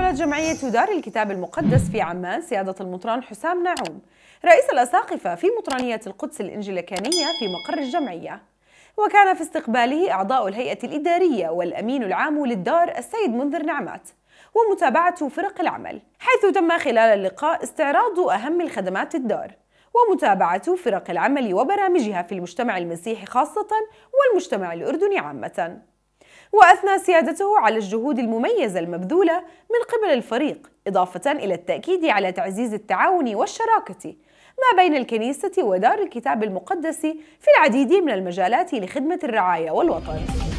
استقبلت جمعية دار الكتاب المقدس في عمان سيادة المطران حسام نعوم رئيس الأساقفة في مطرانية القدس الإنجليكانية في مقر الجمعية وكان في استقباله أعضاء الهيئة الإدارية والأمين العام للدار السيد منذر نعمات ومتابعة فرق العمل حيث تم خلال اللقاء استعراض أهم الخدمات الدار ومتابعة فرق العمل وبرامجها في المجتمع المسيحي خاصة والمجتمع الأردني عامةً وأثنى سيادته على الجهود المميزة المبذولة من قبل الفريق إضافة إلى التأكيد على تعزيز التعاون والشراكة ما بين الكنيسة ودار الكتاب المقدس في العديد من المجالات لخدمة الرعاية والوطن